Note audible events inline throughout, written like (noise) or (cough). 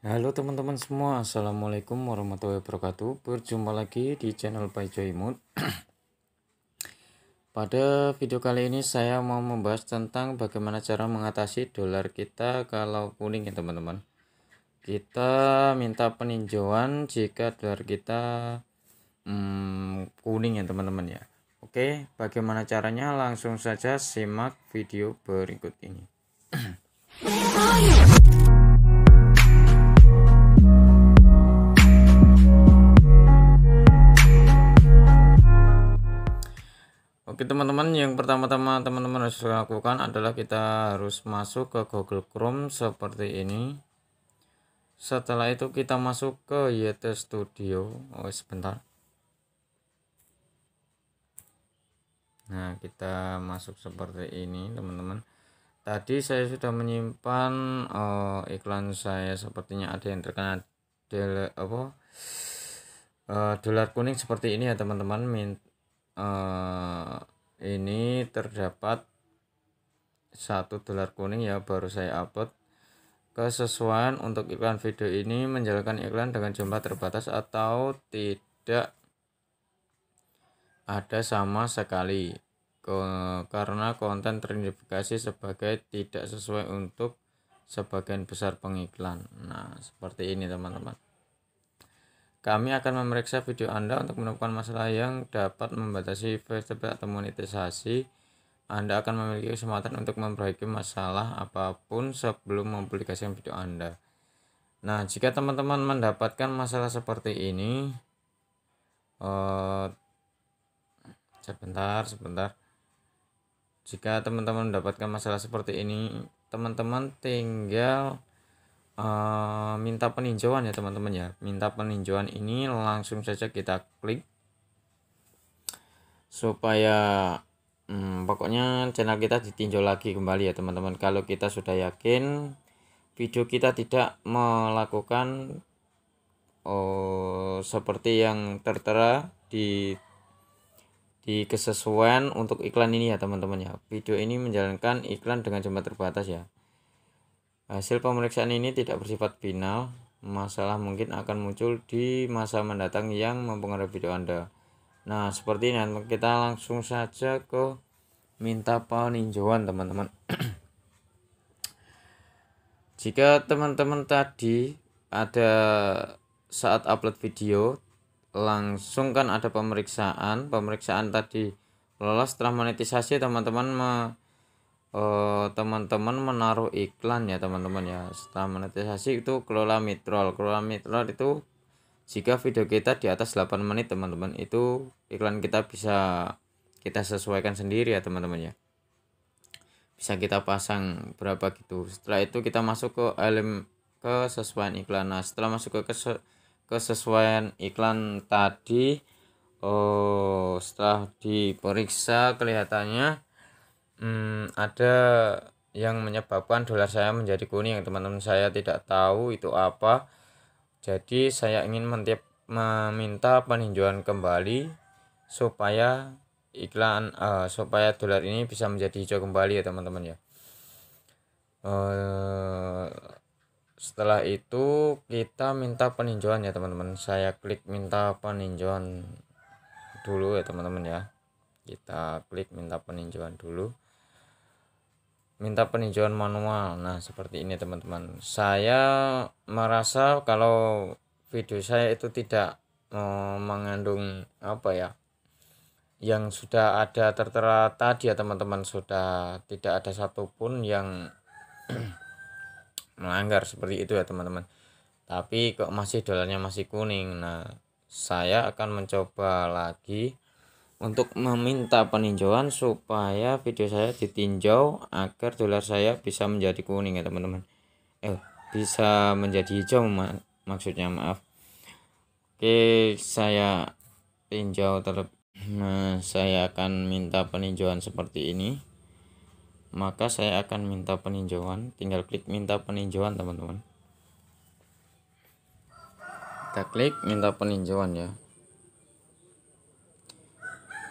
Halo teman-teman semua, Assalamualaikum warahmatullahi wabarakatuh Berjumpa lagi di channel By Mood (clears throat) Pada video kali ini saya mau membahas tentang bagaimana cara mengatasi dolar kita kalau kuning ya teman-teman Kita minta peninjauan jika dolar kita hmm, kuning ya teman-teman ya Oke, bagaimana caranya langsung saja simak video berikut ini (clears throat) Oke teman-teman yang pertama-tama teman-teman harus lakukan adalah kita harus masuk ke Google Chrome seperti ini setelah itu kita masuk ke YT Studio oh sebentar nah kita masuk seperti ini teman-teman tadi saya sudah menyimpan oh, iklan saya sepertinya ada yang terkena eh, dolar kuning seperti ini ya teman-teman uh, ini terdapat satu dolar kuning ya baru saya upload kesesuaian untuk iklan video ini menjalankan iklan dengan jumlah terbatas atau tidak ada sama sekali Ke, karena konten terindikasi sebagai tidak sesuai untuk sebagian besar pengiklan nah seperti ini teman-teman kami akan memeriksa video Anda untuk menemukan masalah yang dapat membatasi versi atau monetisasi. Anda akan memiliki kesempatan untuk memperbaiki masalah apapun sebelum mempublikasikan video Anda. Nah, jika teman-teman mendapatkan masalah seperti ini, eh, sebentar, sebentar. Jika teman-teman mendapatkan masalah seperti ini, teman-teman tinggal Eh, minta peninjauan ya teman-teman ya minta peninjauan ini langsung saja kita klik supaya hmm, pokoknya channel kita ditinjau lagi kembali ya teman-teman kalau kita sudah yakin video kita tidak melakukan oh, seperti yang tertera di di kesesuaian untuk iklan ini ya teman-teman ya video ini menjalankan iklan dengan jumlah terbatas ya Hasil pemeriksaan ini tidak bersifat final, masalah mungkin akan muncul di masa mendatang yang mempengaruhi video Anda. Nah, seperti ini kita langsung saja ke minta peninjauan teman-teman. (clears throat) Jika teman-teman tadi ada saat upload video langsung kan ada pemeriksaan, pemeriksaan tadi lolos setelah monetisasi teman-teman Eh, teman-teman uh, teman menaruh iklan ya teman-teman ya setelah monetisasi itu kelola mitrol kelola mitrol itu jika video kita di atas 8 menit teman-teman itu iklan kita bisa kita sesuaikan sendiri ya teman-teman ya bisa kita pasang berapa gitu setelah itu kita masuk ke ke kesesuaian iklan nah setelah masuk ke kesesuaian iklan tadi oh setelah diperiksa kelihatannya hmm, ada yang menyebabkan dolar saya menjadi kuning, teman-teman. Saya tidak tahu itu apa. Jadi saya ingin mentip, meminta peninjauan kembali supaya iklan uh, supaya dolar ini bisa menjadi hijau kembali ya, teman-teman ya. Uh, setelah itu kita minta peninjauan ya, teman-teman. Saya klik minta peninjauan dulu ya, teman-teman ya. Kita klik minta peninjauan dulu minta peninjauan manual nah seperti ini teman-teman saya merasa kalau video saya itu tidak eh, mengandung apa ya yang sudah ada tertera tadi ya teman-teman sudah tidak ada satupun yang (clears throat) melanggar seperti itu ya teman-teman tapi kok masih dolarnya masih kuning nah saya akan mencoba lagi untuk meminta peninjauan supaya video saya ditinjau agar dolar saya bisa menjadi kuning ya teman-teman eh bisa menjadi hijau ma maksudnya maaf oke saya tinjau terlebih nah, saya akan minta peninjauan seperti ini maka saya akan minta peninjauan tinggal klik minta peninjauan teman-teman kita klik minta peninjauan ya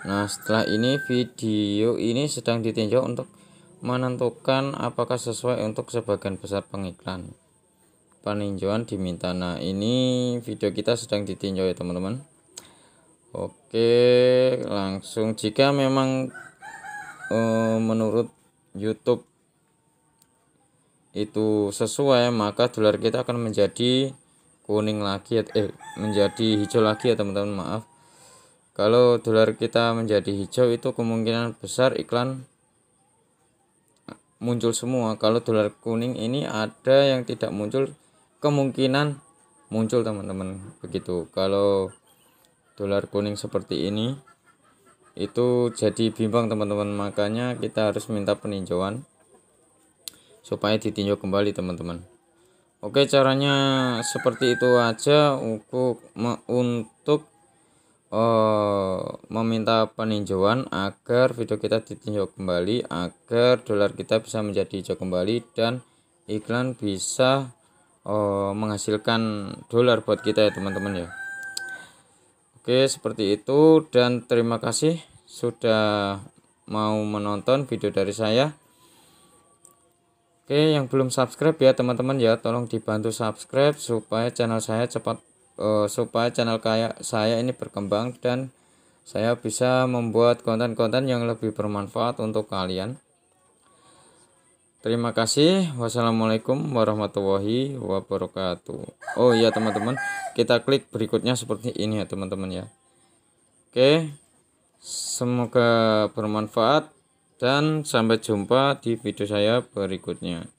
Nah, setelah ini video ini sedang ditinjau untuk menentukan apakah sesuai untuk sebagian besar pengiklan. Peninjauan diminta. Nah, ini video kita sedang ditinjau ya, teman-teman. Oke, langsung jika memang uh, menurut YouTube itu sesuai, maka dolar kita akan menjadi kuning lagi eh menjadi hijau lagi ya, teman-teman. Maaf kalau dolar kita menjadi hijau itu kemungkinan besar iklan muncul semua. Kalau dolar kuning ini ada yang tidak muncul, kemungkinan muncul teman-teman. Begitu. Kalau dolar kuning seperti ini itu jadi bimbang teman-teman. Makanya kita harus minta peninjauan supaya ditinjau kembali teman-teman. Oke caranya seperti itu aja untuk untuk Eh, meminta peninjauan agar video kita ditinjau kembali agar dolar kita bisa menjadi hijau kembali dan iklan bisa uh, menghasilkan dolar buat kita ya teman-teman ya oke seperti itu dan terima kasih sudah mau menonton video dari saya oke yang belum subscribe ya teman-teman ya tolong dibantu subscribe supaya channel saya cepat uh, supaya channel kayak saya ini berkembang dan saya bisa membuat konten-konten yang lebih bermanfaat untuk kalian. Terima kasih. Wassalamualaikum warahmatullahi wabarakatuh. Oh iya teman-teman, kita klik berikutnya seperti ini ya teman-teman ya. Oke. Semoga bermanfaat dan sampai jumpa di video saya berikutnya.